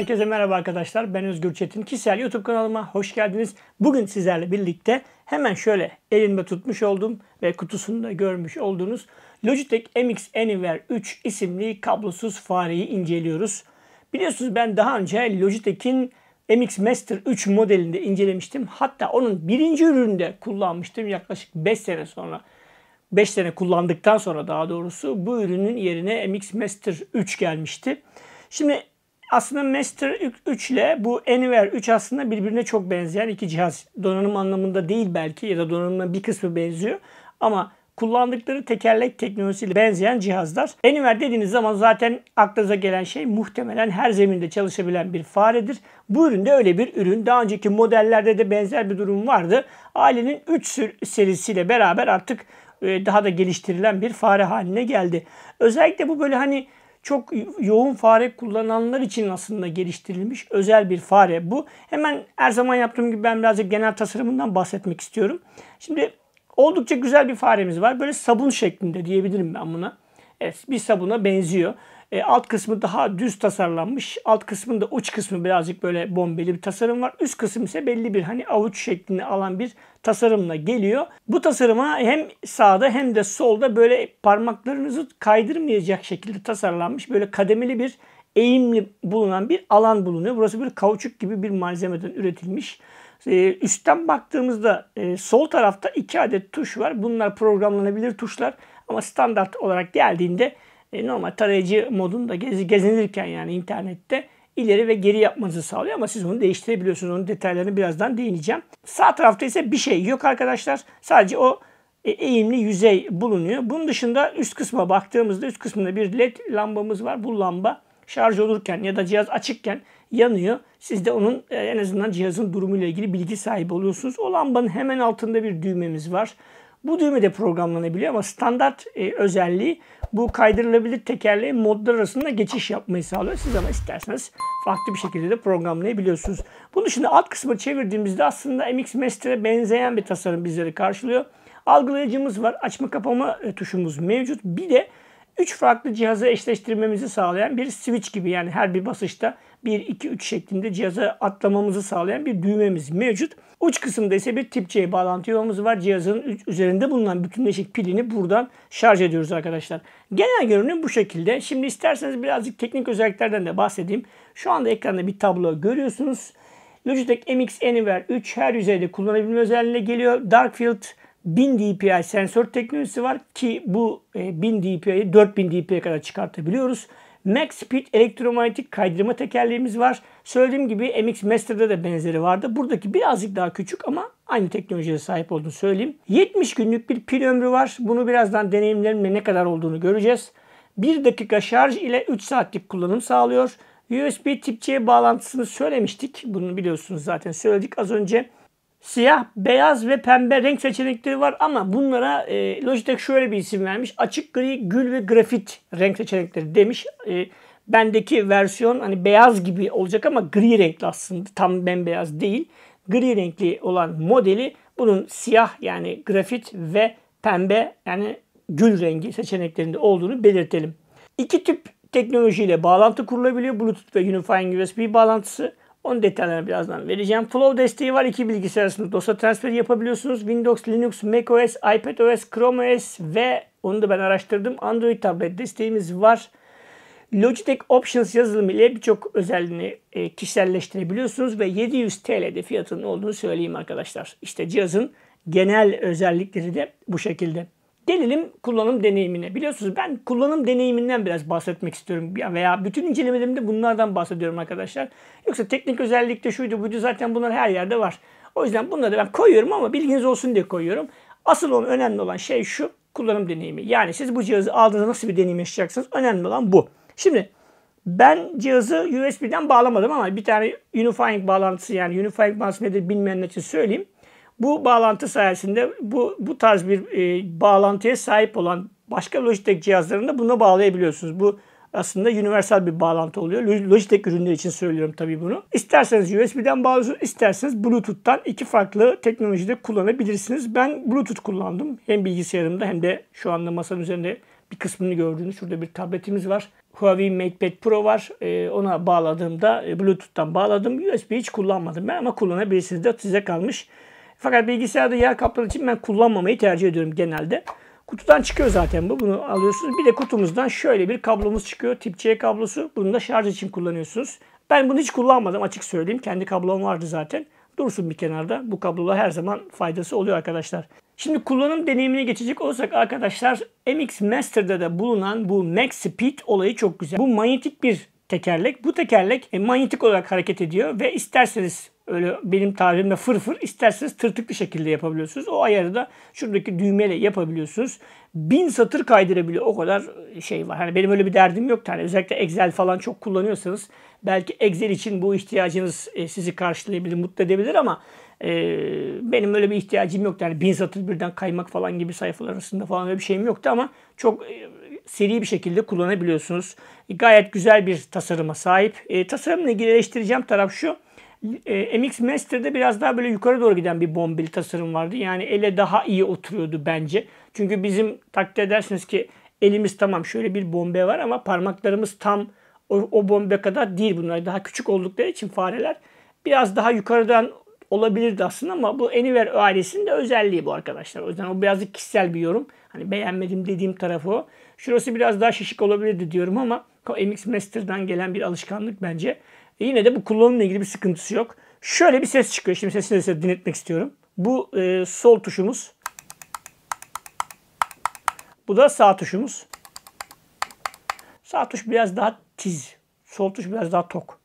Herkese merhaba arkadaşlar. Ben Özgür Çetin. Kişisel YouTube kanalıma hoş geldiniz. Bugün sizlerle birlikte hemen şöyle elimde tutmuş olduğum ve kutusunda görmüş olduğunuz Logitech MX Anywhere 3 isimli kablosuz fareyi inceliyoruz. Biliyorsunuz ben daha önce Logitech'in MX Master 3 modelinde incelemiştim. Hatta onun birinci ürününde kullanmıştım yaklaşık 5 sene sonra. 5 sene kullandıktan sonra daha doğrusu bu ürünün yerine MX Master 3 gelmişti. Şimdi aslında Master 3 ile bu Anywhere 3 aslında birbirine çok benzeyen iki cihaz. Donanım anlamında değil belki ya da donanımın bir kısmı benziyor. Ama kullandıkları tekerlek teknolojisiyle benzeyen cihazlar. Anywhere dediğiniz zaman zaten aklınıza gelen şey muhtemelen her zeminde çalışabilen bir faredir. Bu ürün de öyle bir ürün. Daha önceki modellerde de benzer bir durum vardı. Ailenin 3 serisiyle beraber artık e, daha da geliştirilen bir fare haline geldi. Özellikle bu böyle hani çok yoğun fare kullananlar için aslında geliştirilmiş özel bir fare bu. Hemen her zaman yaptığım gibi ben birazcık genel tasarımından bahsetmek istiyorum. Şimdi oldukça güzel bir faremiz var. Böyle sabun şeklinde diyebilirim ben buna. Evet bir sabuna benziyor. E, alt kısmı daha düz tasarlanmış. Alt kısmında uç kısmı birazcık böyle bombeli bir tasarım var. Üst kısım ise belli bir hani avuç şeklini alan bir tasarımla geliyor. Bu tasarıma hem sağda hem de solda böyle parmaklarınızı kaydırmayacak şekilde tasarlanmış böyle kademeli bir eğimli bulunan bir alan bulunuyor. Burası bir kauçuk gibi bir malzemeden üretilmiş. E, üstten baktığımızda e, sol tarafta iki adet tuş var. Bunlar programlanabilir tuşlar ama standart olarak geldiğinde e, normal tarayıcı modunda gez, gezinirken yani internette ileri ve geri yapmanızı sağlıyor ama siz onu değiştirebiliyorsunuz. Onun detaylarını birazdan değineceğim. Sağ tarafta ise bir şey yok arkadaşlar. Sadece o e, eğimli yüzey bulunuyor. Bunun dışında üst kısma baktığımızda üst kısmında bir led lambamız var. Bu lamba şarj olurken ya da cihaz açıkken yanıyor. Siz de onun e, en azından cihazın durumuyla ilgili bilgi sahibi oluyorsunuz. O lambanın hemen altında bir düğmemiz var. Bu düğme de programlanabiliyor ama standart e, özelliği bu kaydırılabilir tekerleğin modlar arasında geçiş yapmayı sağlıyor. Siz ama isterseniz farklı bir şekilde de programlayabiliyorsunuz. Bunun dışında alt kısmı çevirdiğimizde aslında MX Master'e benzeyen bir tasarım bizleri karşılıyor. Algılayıcımız var. Açma kapama e, tuşumuz mevcut. Bir de 3 farklı cihazı eşleştirmemizi sağlayan bir switch gibi yani her bir basışta 1, 2, 3 şeklinde cihaza atlamamızı sağlayan bir düğmemiz mevcut. Uç kısımda ise bir tip C bağlantı yuvamız var. Cihazın üzerinde bulunan bütünleşik pilini buradan şarj ediyoruz arkadaşlar. Genel görünüm bu şekilde. Şimdi isterseniz birazcık teknik özelliklerden de bahsedeyim. Şu anda ekranda bir tablo görüyorsunuz. Logitech MX Anywhere 3 her yüzeyde kullanabilme özelliğine geliyor. Dark Field 1000 DPI sensör teknolojisi var ki bu 1000 e, DPI'yi 4000 DPI'ye kadar çıkartabiliyoruz. Max Speed elektromanyetik kaydırma tekerleğimiz var. Söylediğim gibi MX Master'da da benzeri vardı. Buradaki birazcık daha küçük ama aynı teknolojiye sahip olduğunu söyleyeyim. 70 günlük bir pil ömrü var. Bunu birazdan deneyimlerimle ne kadar olduğunu göreceğiz. 1 dakika şarj ile 3 saatlik kullanım sağlıyor. USB tip C bağlantısını söylemiştik. Bunu biliyorsunuz zaten söyledik az önce. Siyah, beyaz ve pembe renk seçenekleri var ama bunlara e, Logitech şöyle bir isim vermiş. Açık gri, gül ve grafit renk seçenekleri demiş. E, bendeki versiyon hani beyaz gibi olacak ama gri renkli aslında. Tam bembeyaz değil. Gri renkli olan modeli bunun siyah yani grafit ve pembe yani gül rengi seçeneklerinde olduğunu belirtelim. İki tip teknolojiyle bağlantı kurulabiliyor. Bluetooth ve Unifying USB bağlantısı. Onun detaylarını birazdan vereceğim. Flow desteği var iki bilgisayar arasında. Dosya transferi yapabiliyorsunuz. Windows, Linux, macOS, iPadOS, ChromeOS ve onu da ben araştırdım. Android tablet desteğimiz var. Logitech Options yazılımı ile birçok özelliğini e, kişiselleştirebiliyorsunuz ve 700 TL'de fiyatının olduğunu söyleyeyim arkadaşlar. İşte cihazın genel özellikleri de bu şekilde. Gelelim kullanım deneyimine. Biliyorsunuz ben kullanım deneyiminden biraz bahsetmek istiyorum. Veya bütün incelemelerimde bunlardan bahsediyorum arkadaşlar. Yoksa teknik özellikte şuydu buydu zaten bunlar her yerde var. O yüzden bunları da ben koyuyorum ama bilginiz olsun diye koyuyorum. Asıl olan, önemli olan şey şu kullanım deneyimi. Yani siz bu cihazı aldığınızda nasıl bir deneyim yaşayacaksınız? Önemli olan bu. Şimdi ben cihazı USB'den bağlamadım ama bir tane Unifying bağlantısı yani Unifying bağlantısı nedir bilmeyenler için söyleyeyim. Bu bağlantı sayesinde bu, bu tarz bir e, bağlantıya sahip olan başka Logitech cihazlarında bunu bağlayabiliyorsunuz. Bu aslında universal bir bağlantı oluyor. Logitech ürünleri için söylüyorum tabii bunu. İsterseniz USB'den bağlıyorsunuz, isterseniz Bluetooth'tan iki farklı teknolojide kullanabilirsiniz. Ben Bluetooth kullandım. Hem bilgisayarımda hem de şu anda masanın üzerinde bir kısmını gördüğünüz şurada bir tabletimiz var. Huawei MatePad Pro var. Ee, ona bağladığımda e, Bluetooth'tan bağladım. USB hiç kullanmadım ben ama kullanabilirsiniz de size kalmış. Fakat bilgisayarda yer kapladığı için ben kullanmamayı tercih ediyorum genelde. Kutudan çıkıyor zaten bu. Bunu alıyorsunuz. Bir de kutumuzdan şöyle bir kablomuz çıkıyor. Tip C kablosu. Bunu da şarj için kullanıyorsunuz. Ben bunu hiç kullanmadım açık söyleyeyim. Kendi kablom vardı zaten. Dursun bir kenarda. Bu kablolar her zaman faydası oluyor arkadaşlar. Şimdi kullanım deneyimine geçecek olursak arkadaşlar MX Master'da da bulunan bu Max Speed olayı çok güzel. Bu manyetik bir tekerlek. Bu tekerlek e, manyetik olarak hareket ediyor ve isterseniz öyle benim fır fır isterseniz tırtık bir şekilde yapabiliyorsunuz. O ayarı da şuradaki düğmeyle yapabiliyorsunuz. Bin satır kaydırabiliyor. O kadar şey var. Hani benim öyle bir derdim yok. Yani özellikle Excel falan çok kullanıyorsanız belki Excel için bu ihtiyacınız e, sizi karşılayabilir, mutlu edebilir ama e, benim öyle bir ihtiyacım yok Yani bin satır birden kaymak falan gibi sayfalar arasında falan öyle bir şeyim yoktu ama çok e, seri bir şekilde kullanabiliyorsunuz. Gayet güzel bir tasarıma sahip. E, tasarımla ilgili eleştireceğim taraf şu. E, MX Master'da biraz daha böyle yukarı doğru giden bir bombil tasarım vardı. Yani ele daha iyi oturuyordu bence. Çünkü bizim takdir edersiniz ki elimiz tamam şöyle bir bombe var ama parmaklarımız tam o, o bombe kadar değil bunlar. Daha küçük oldukları için fareler biraz daha yukarıdan olabilirdi aslında ama bu Anywhere ailesinin de özelliği bu arkadaşlar. O yüzden o birazcık kişisel bir yorum. Hani beğenmedim dediğim tarafı o. Şurası biraz daha şişik olabilirdi diyorum ama MX Master'dan gelen bir alışkanlık bence. E, yine de bu kullanımla ilgili bir sıkıntısı yok. Şöyle bir ses çıkıyor. Şimdi sesini de size dinletmek istiyorum. Bu e, sol tuşumuz. Bu da sağ tuşumuz. Sağ tuş biraz daha tiz. Sol tuş biraz daha tok.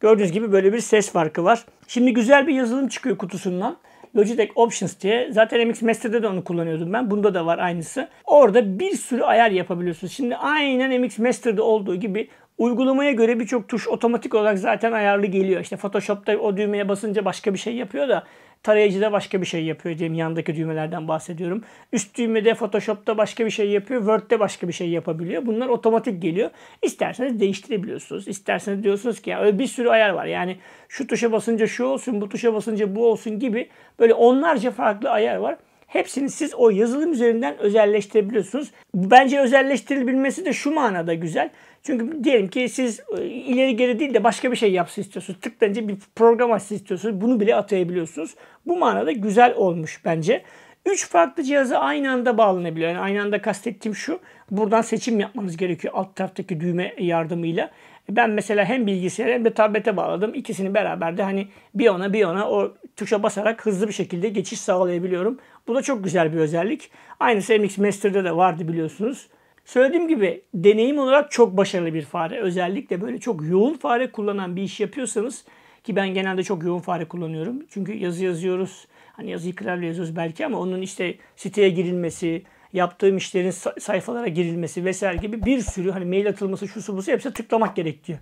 Gördüğünüz gibi böyle bir ses farkı var. Şimdi güzel bir yazılım çıkıyor kutusundan. Logitech Options diye. Zaten MX Master'da da onu kullanıyordum ben. Bunda da var aynısı. Orada bir sürü ayar yapabiliyorsunuz. Şimdi aynen MX Master'da olduğu gibi Uygulamaya göre birçok tuş otomatik olarak zaten ayarlı geliyor. İşte Photoshop'ta o düğmeye basınca başka bir şey yapıyor da tarayıcıda başka bir şey yapıyor diyeyim yandaki düğmelerden bahsediyorum. Üst düğmede Photoshop'ta başka bir şey yapıyor, Word'de başka bir şey yapabiliyor. Bunlar otomatik geliyor. İsterseniz değiştirebiliyorsunuz. İsterseniz diyorsunuz ki ya öyle bir sürü ayar var. Yani şu tuşa basınca şu olsun, bu tuşa basınca bu olsun gibi böyle onlarca farklı ayar var. Hepsini siz o yazılım üzerinden özelleştirebiliyorsunuz. Bence özelleştirilebilmesi de şu manada güzel. Çünkü diyelim ki siz e, ileri geri değil de başka bir şey yapsın istiyorsunuz. Tıklayınca bir program açsın istiyorsunuz. Bunu bile atayabiliyorsunuz. Bu manada güzel olmuş bence. Üç farklı cihazı aynı anda bağlanabiliyor. Yani aynı anda kastettiğim şu. Buradan seçim yapmanız gerekiyor alt taraftaki düğme yardımıyla. Ben mesela hem bilgisayara hem de tablete bağladım. İkisini beraber de hani bir ona bir ona o tuşa basarak hızlı bir şekilde geçiş sağlayabiliyorum. Bu da çok güzel bir özellik. Aynısı MX Master'da da vardı biliyorsunuz. Söylediğim gibi deneyim olarak çok başarılı bir fare. Özellikle böyle çok yoğun fare kullanan bir iş yapıyorsanız ki ben genelde çok yoğun fare kullanıyorum. Çünkü yazı yazıyoruz. Hani yazıyı klavye yazıyoruz belki ama onun işte siteye girilmesi, yaptığım işlerin sayfalara girilmesi vesaire gibi bir sürü hani mail atılması şu su bu hepsi tıklamak gerekiyor.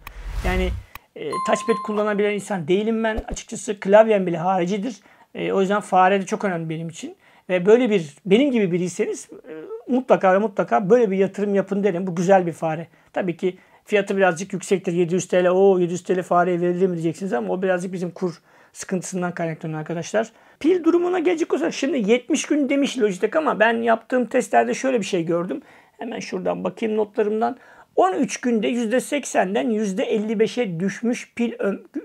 Yani e, touchpad kullanabilen insan değilim ben. Açıkçası klavyem bile haricidir. E, o yüzden fare de çok önemli benim için. Ve böyle bir benim gibi biriyseniz e, mutlaka ve mutlaka böyle bir yatırım yapın derim. Bu güzel bir fare. Tabii ki fiyatı birazcık yüksektir. 700 TL o 700 TL fareye verilir mi diyeceksiniz ama o birazcık bizim kur sıkıntısından kaynaklanıyor arkadaşlar. Pil durumuna gelecek olsa şimdi 70 gün demiş Logitech ama ben yaptığım testlerde şöyle bir şey gördüm. Hemen şuradan bakayım notlarımdan. 13 günde %80'den %55'e düşmüş pil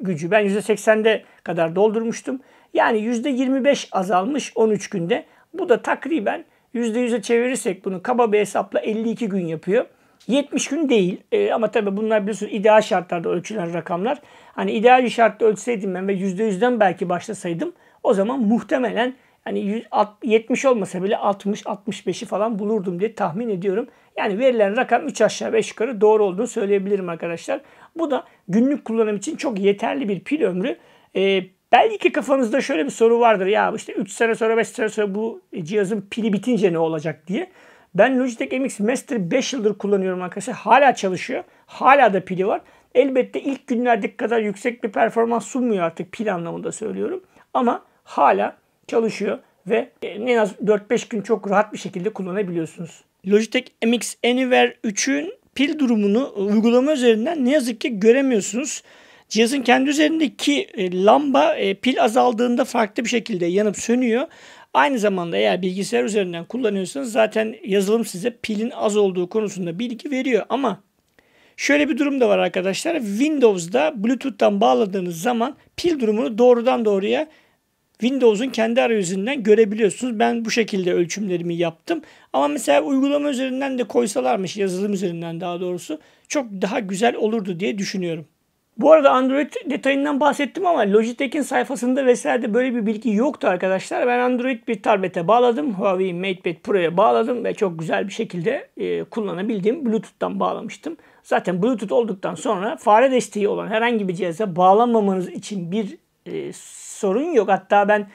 gücü. Ben %80'de kadar doldurmuştum. Yani %25 azalmış 13 günde. Bu da takriben %100'e çevirirsek bunu kaba bir hesapla 52 gün yapıyor. 70 gün değil e, ama tabii bunlar biliyorsunuz ideal şartlarda ölçülen rakamlar. Hani ideal bir şartta ölçseydim ben ve %100'den belki başlasaydım o zaman muhtemelen hani 70 olmasa bile 60-65'i falan bulurdum diye tahmin ediyorum. Yani verilen rakam 3 aşağı 5 yukarı doğru olduğunu söyleyebilirim arkadaşlar. Bu da günlük kullanım için çok yeterli bir pil ömrü. E, belki kafanızda şöyle bir soru vardır. Ya işte 3 sene sonra 5 sene sonra bu cihazın pili bitince ne olacak diye. Ben Logitech MX Master 5 yıldır kullanıyorum arkadaşlar. Hala çalışıyor. Hala da pili var. Elbette ilk günlerdeki kadar yüksek bir performans sunmuyor artık pil anlamında söylüyorum. Ama hala çalışıyor ve en az 4-5 gün çok rahat bir şekilde kullanabiliyorsunuz. Logitech MX Anywhere 3'ün pil durumunu uygulama üzerinden ne yazık ki göremiyorsunuz. Cihazın kendi üzerindeki e, lamba e, pil azaldığında farklı bir şekilde yanıp sönüyor. Aynı zamanda eğer bilgisayar üzerinden kullanıyorsanız zaten yazılım size pilin az olduğu konusunda bilgi veriyor ama şöyle bir durum da var arkadaşlar. Windows'da Bluetooth'tan bağladığınız zaman pil durumunu doğrudan doğruya Windows'un kendi arayüzünden görebiliyorsunuz. Ben bu şekilde ölçümlerimi yaptım. Ama mesela uygulama üzerinden de koysalarmış yazılım üzerinden daha doğrusu çok daha güzel olurdu diye düşünüyorum. Bu arada Android detayından bahsettim ama Logitech'in sayfasında vesairede böyle bir bilgi yoktu arkadaşlar. Ben Android bir tablete bağladım. Huawei MatePad Pro'ya bağladım ve çok güzel bir şekilde e, kullanabildiğim Bluetooth'tan bağlamıştım. Zaten Bluetooth olduktan sonra fare desteği olan herhangi bir cihaza bağlanmamanız için bir e, sorun yok. Hatta ben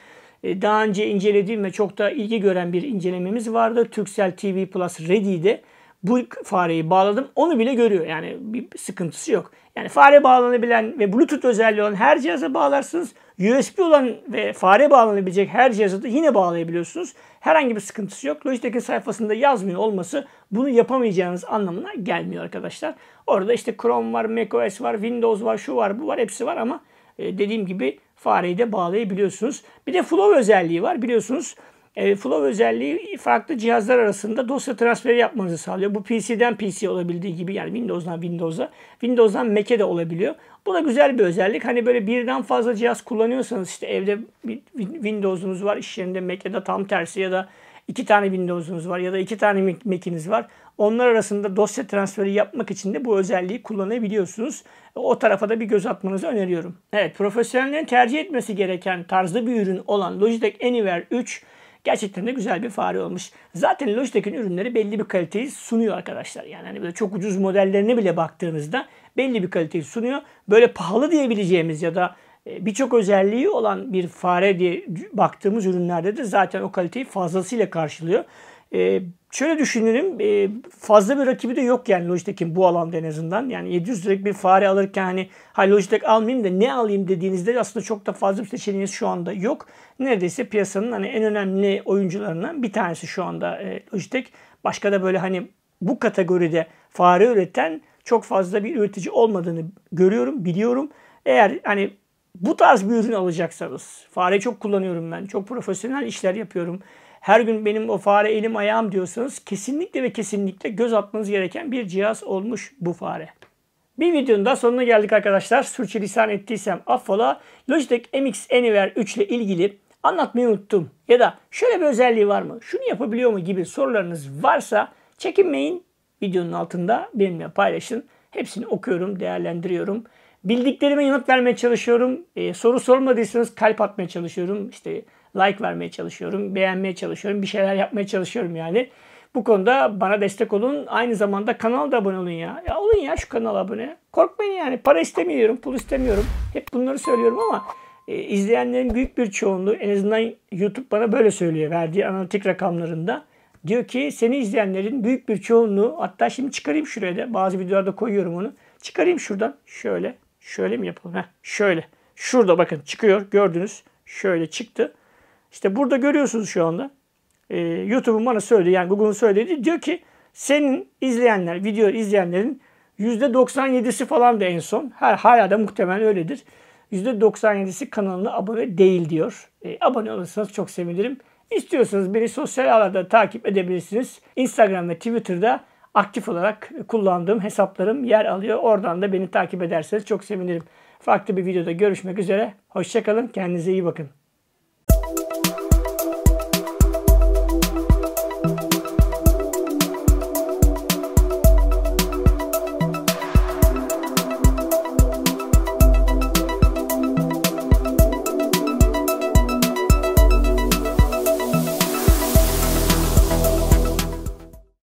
e, daha önce incelediğim ve çok da ilgi gören bir incelememiz vardı. Turkcell TV Plus Ready'de bu fareyi bağladım onu bile görüyor. Yani bir sıkıntısı yok. Yani fare bağlanabilen ve Bluetooth özelliği olan her cihaza bağlarsınız. USB olan ve fare bağlanabilecek her cihaza da yine bağlayabiliyorsunuz. Herhangi bir sıkıntısı yok. Logitech'in sayfasında yazmıyor olması bunu yapamayacağınız anlamına gelmiyor arkadaşlar. Orada işte Chrome var, macOS var, Windows var, şu var, bu var hepsi var ama e, dediğim gibi fareyi de bağlayabiliyorsunuz. Bir de Flow özelliği var biliyorsunuz. E, flow özelliği farklı cihazlar arasında dosya transferi yapmanızı sağlıyor. Bu PC'den PC olabildiği gibi yani Windows'dan Windows'a, Windows'dan Mac'e de olabiliyor. Bu da güzel bir özellik. Hani böyle birden fazla cihaz kullanıyorsanız işte evde bir Windows'unuz var, iş yerinde Mac ya da tam tersi ya da iki tane Windows'unuz var ya da iki tane Mac'iniz var. Onlar arasında dosya transferi yapmak için de bu özelliği kullanabiliyorsunuz. O tarafa da bir göz atmanızı öneriyorum. Evet, profesyonellerin tercih etmesi gereken tarzda bir ürün olan Logitech Anywhere 3 Gerçekten de güzel bir fare olmuş. Zaten Logitech'in ürünleri belli bir kaliteyi sunuyor arkadaşlar. Yani hani böyle çok ucuz modellerine bile baktığınızda belli bir kaliteyi sunuyor. Böyle pahalı diyebileceğimiz ya da e, birçok özelliği olan bir fare diye baktığımız ürünlerde de zaten o kaliteyi fazlasıyla karşılıyor. E, şöyle düşünelim e, fazla bir rakibi de yok yani Logitech'in bu alanda en azından. Yani 700 liralık bir fare alırken hani hayır Logitech almayayım da ne alayım dediğinizde aslında çok da fazla bir seçeneğiniz şu anda yok. Neredeyse piyasanın hani en önemli oyuncularından bir tanesi şu anda e, Logitech. Başka da böyle hani bu kategoride fare üreten çok fazla bir üretici olmadığını görüyorum, biliyorum. Eğer hani bu tarz bir ürün alacaksanız, fare çok kullanıyorum ben, çok profesyonel işler yapıyorum her gün benim o fare elim ayağım diyorsanız kesinlikle ve kesinlikle göz atmanız gereken bir cihaz olmuş bu fare. Bir videonun da sonuna geldik arkadaşlar. Sürçülisan ettiysem affola. Logitech MX Anywhere 3 ile ilgili anlatmayı unuttum ya da şöyle bir özelliği var mı, şunu yapabiliyor mu gibi sorularınız varsa çekinmeyin. Videonun altında benimle paylaşın. Hepsini okuyorum, değerlendiriyorum. Bildiklerime yanıt vermeye çalışıyorum. Ee, soru sormadıysanız kalp atmaya çalışıyorum. İşte like vermeye çalışıyorum. Beğenmeye çalışıyorum. Bir şeyler yapmaya çalışıyorum yani. Bu konuda bana destek olun. Aynı zamanda kanala da abone olun ya. Ya olun ya şu kanala abone. Korkmayın yani. Para istemiyorum, pul istemiyorum. Hep bunları söylüyorum ama e, izleyenlerin büyük bir çoğunluğu en azından YouTube bana böyle söylüyor verdiği analitik rakamlarında. Diyor ki seni izleyenlerin büyük bir çoğunluğu hatta şimdi çıkarayım şuraya da bazı videolarda koyuyorum onu. Çıkarayım şuradan şöyle Şöyle mi yapalım? Heh, şöyle. Şurada bakın çıkıyor. Gördünüz. Şöyle çıktı. İşte burada görüyorsunuz şu anda. Ee, YouTube'un bana söyledi yani Google'un söyledi diyor ki senin izleyenler, video izleyenlerin %97'si falan da en son. Her, hala da muhtemelen öyledir. %97'si kanalına abone değil diyor. E, abone olursanız çok sevinirim. İstiyorsanız beni sosyal ağlarda takip edebilirsiniz. Instagram ve Twitter'da aktif olarak kullandığım hesaplarım yer alıyor. Oradan da beni takip ederseniz çok sevinirim. Farklı bir videoda görüşmek üzere. Hoşçakalın. Kendinize iyi bakın.